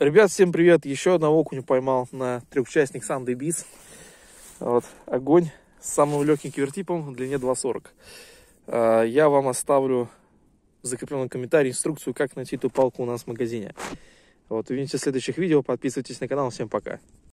Ребят, всем привет! Еще одного окуня поймал на трехчастник Санды Бис. Вот, огонь с самым легким вертипом в длине 2,40. А, я вам оставлю в закрепленном комментарии инструкцию, как найти эту палку у нас в магазине. Вот, увидимся в следующих видео. Подписывайтесь на канал. Всем пока!